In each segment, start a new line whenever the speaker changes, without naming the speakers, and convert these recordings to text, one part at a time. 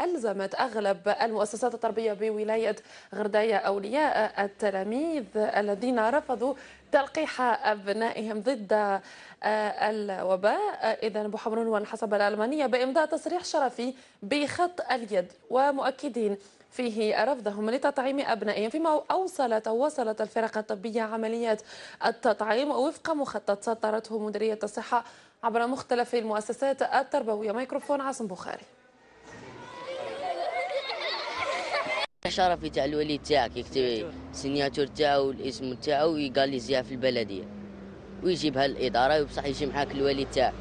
ألزمت أغلب المؤسسات التربية بولاية غرداية أولياء التلاميذ الذين رفضوا تلقيح أبنائهم ضد آه، الوباء إذا بحمرون حسب الألمانية بإمضاء تصريح شرفي بخط اليد ومؤكدين فيه رفضهم لتطعيم أبنائهم فيما أوصلت وصلت الفرق الطبية عمليات التطعيم وفق مخطط سطرته مديرية الصحة عبر مختلف المؤسسات التربوية ميكروفون عاصم بخاري
شرفي تاع الوليد تاعك يكتب سينياتور تاعو الاسم تاعو ويقال لي زيها في البلديه ويجيبها للاداره وبصح يجي معاك الوليد تاعك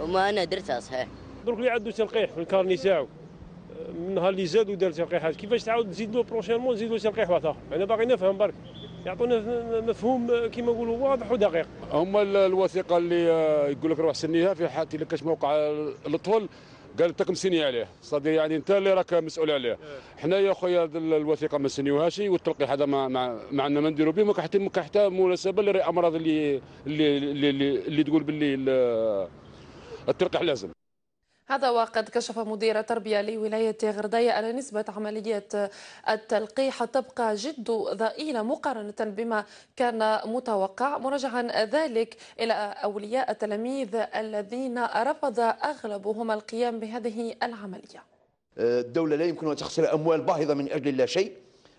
وما انا درتها صحيح دروك اللي عنده تلقيح في الكارني تاعو من نهار اللي زاد ودار تلقيحات كيفاش تعاود تزيد له بروشينمون تزيد له تلقيح واحد اخر انا باغي نفهم برك يعطونا مفهوم كيما نقولوا واضح ودقيق هما الوثيقه اللي آه، يقول لك روح سنيها في حالتي لكاش موقع الاطفال
قال انت مسني عليه صدير يعني انت اللي راك مسؤول عليه حنايا خويا الوثيقه ما سنيوهاش والتلقي هذا ما ما عندنا ما نديرو به ما حتى مناسبه للامراض اللي اللي اللي, اللي, اللي تقول باللي التلقيح لازم هذا وقد كشف مدير التربية لولاية غردية أن نسبة عملية التلقيح تبقى جد ضئيلة مقارنة بما كان متوقع مراجعا ذلك إلى أولياء التلاميذ الذين رفض أغلبهم القيام بهذه العملية
الدولة لا يمكن أن تخسر أموال باهظة من أجل لا شيء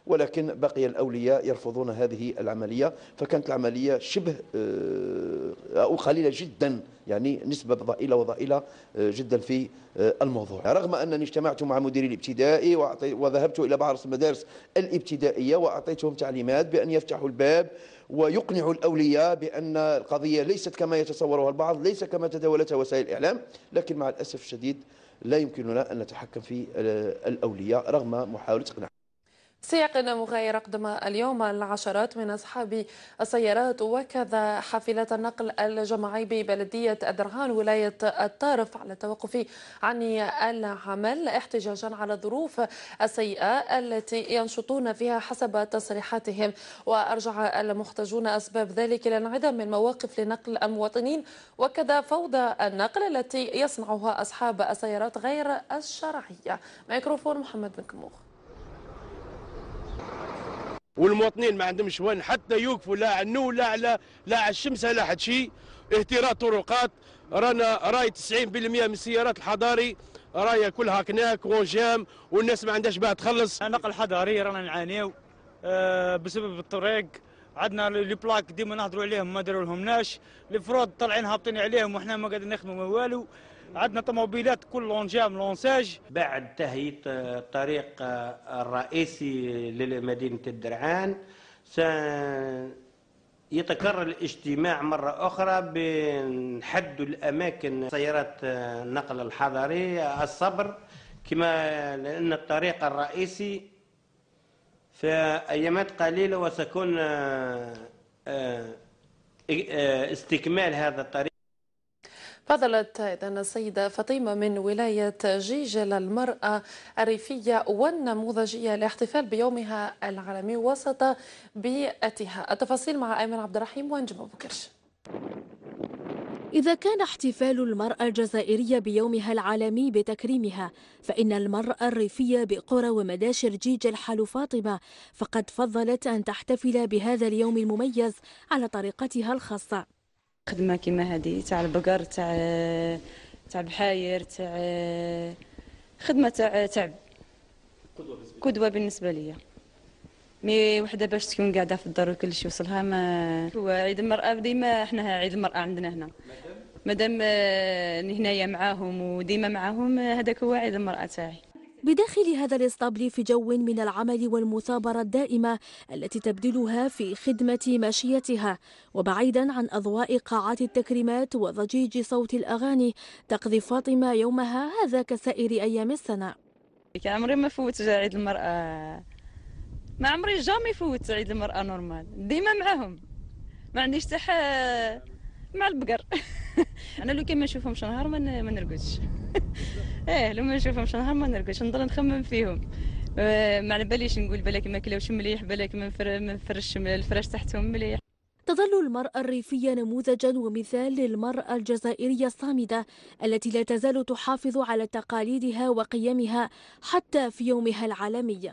ولكن بقي الأولياء يرفضون هذه العملية فكانت العملية شبه آه، أو قليلة جدا يعني نسبة ضئيلة وضئيلة آه، جدا في آه، الموضوع رغم أنني اجتمعت مع مديري الابتدائي وذهبت إلى بعض المدارس الابتدائية وأعطيتهم تعليمات بأن يفتحوا الباب ويقنع الأولياء بأن القضية ليست كما يتصورها البعض ليس كما تداولتها وسائل الإعلام لكن مع الأسف الشديد لا يمكننا أن نتحكم في الأولياء رغم محاولة إقناعهم
سياق مغاير أقدم اليوم العشرات من أصحاب السيارات وكذا حافلة النقل الجماعي ببلدية أدرعان ولاية الطارف على التوقف عن العمل احتجاجا على الظروف السيئة التي ينشطون فيها حسب تصريحاتهم وأرجع المحتجون أسباب ذلك إلى انعدام المواقف لنقل المواطنين وكذا فوضى النقل التي يصنعها أصحاب السيارات غير الشرعية ميكروفون محمد بن كموخ
والمواطنين ما عندهمش وين حتى يوقفوا لا على النو لا على لا على الشمس لا حد شيء اهتراء طرقات رانا راي 90% من السيارات الحضاري راي كلها كناك وجام والناس ما عندهاش باه تخلص نقل حضاري رانا
نعانيو أه بسبب الطريق عندنا لي بلاك ديما نهضروا عليهم ما داروا لهمناش الفرود طالعين هابطين عليهم وحنا ما قاعدين نخدموا ما والو عندنا طموبيلات كل لونجام لونساج بعد تهيئة الطريق آه، آه، الرئيسي لمدينة الدرعان سيتكرر الاجتماع مرة أخرى بنحدوا الأماكن سيارات آه، النقل الحضري الصبر كما لأن الطريق الرئيسي في أيامات قليلة وسيكون استكمال هذا الطريق
فضلت إذا السيدة فاطمة من ولاية جيجل المرأة الريفية والنموذجية الاحتفال بيومها العالمي وسط بيئتها التفاصيل مع أيمن عبد الرحيم وأنجم أبو كرش
إذا كان احتفال المرأة الجزائرية بيومها العالمي بتكريمها فإن المرأة الريفية بقرى ومداشر جيجل حال فاطمة فقد فضلت أن تحتفل بهذا اليوم المميز على طريقتها الخاصة
خدمه كيما هذه تاع البقر تاع تاع البحاير تاع خدمه تاع تعب قدوه بالنسبه ليا مي وحده باش تكون قاعده في الدار وكل شيء يوصلها ما هو عيد المراه ديما حنا عيد المراه عندنا هنا مادام آه، هنايا معاهم وديما معاهم
آه، هذاك هو عيد المراه تاعي بداخل هذا الاسطبل في جو من العمل والمثابرة الدائمة التي تبذلها في خدمة ماشيتها وبعيدا عن أضواء قاعات التكريمات وضجيج صوت الأغاني تقضي فاطمة يومها هذا كسائر أيام السنة
كان عمري ما فوت عيد المرأة ما عمري جامي فوت عيد المرأة نورمال ديما معاهم ما عنديش تح مع البقر انا لو كان ما نشوفهمش نهار ما نرقدش ايه لما نشوفهمش نهار ما نرقدش نضل نخمم فيهم آه، ما على باليش نقول بالك ما كلاوش مليح بالك ما نفرش الفراش تحتهم مليح
تظل المرأة الريفية نموذجا ومثال للمرأة الجزائرية الصامدة التي لا تزال تحافظ على تقاليدها وقيمها حتى في يومها العالمي